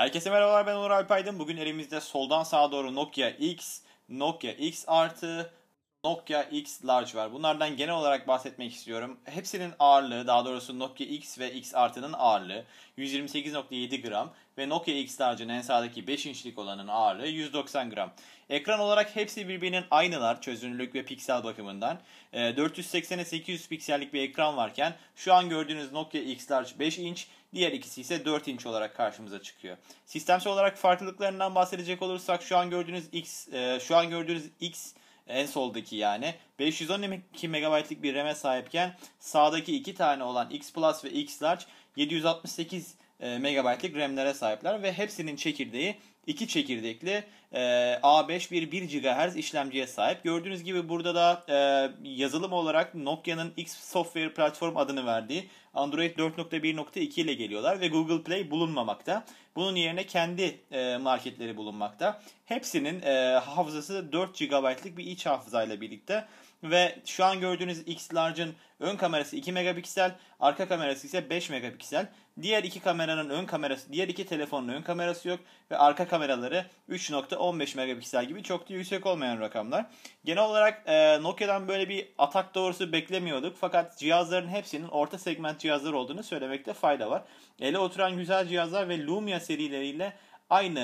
Herkese merhabalar ben Onur Alpaydın. Bugün elimizde soldan sağa doğru Nokia X, Nokia X artı, Nokia X Large var. Bunlardan genel olarak bahsetmek istiyorum. Hepsinin ağırlığı, daha doğrusu Nokia X ve X Artı'nın ağırlığı 128.7 gram ve Nokia X Large'ın en sağdaki 5 inçlik olanın ağırlığı 190 gram. Ekran olarak hepsi birbirinin aynılar çözünürlük ve piksel bakımından. 480'e ee, 800 piksellik bir ekran varken şu an gördüğünüz Nokia X Large 5 inç, diğer ikisi ise 4 inç olarak karşımıza çıkıyor. Sistemsel olarak farklılıklarından bahsedecek olursak şu an gördüğünüz X e, şu an gördüğünüz X en soldaki yani. 512 MB'lik bir RAM'e sahipken sağdaki iki tane olan X Plus ve X Large 768 e, MB'lik RAM'lere sahipler ve hepsinin çekirdeği 2 çekirdekli e, A5 bir 1 GHz işlemciye sahip. Gördüğünüz gibi burada da e, yazılım olarak Nokia'nın X Software Platform adını verdiği Android 4.1.2 ile geliyorlar ve Google Play bulunmamakta. Bunun yerine kendi e, marketleri bulunmakta. Hepsinin e, hafızası 4 GB'lık bir iç hafızayla birlikte ve şu an gördüğünüz X-Large'ın ön kamerası 2 megapiksel, arka kamerası ise 5 megapiksel. Diğer iki kameranın ön kamerası, diğer iki telefonun ön kamerası yok ve arka kameraları 3.15 megapiksel gibi çok da yüksek olmayan rakamlar. Genel olarak e, Nokia'dan böyle bir atak doğrusu beklemiyorduk. Fakat cihazların hepsinin orta segment cihazlar olduğunu söylemekte fayda var. Ele oturan güzel cihazlar ve Lumia serileriyle aynı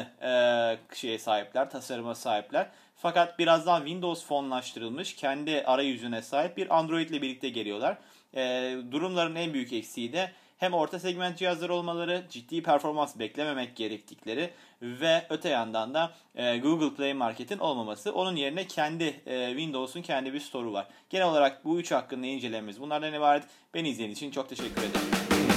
e, şeye sahipler, tasarıma sahipler. Fakat biraz daha Windows fonlaştırılmış, kendi arayüzüne sahip bir Android ile birlikte geliyorlar. E, durumların en büyük eksiği de hem orta segment cihazlar olmaları, ciddi performans beklememek gerektikleri ve öte yandan da e, Google Play Market'in olmaması. Onun yerine kendi e, Windows'un kendi bir store'u var. Genel olarak bu üç hakkında incelememiz bunlardan ibaret. Beni izlediğiniz için çok teşekkür ederim.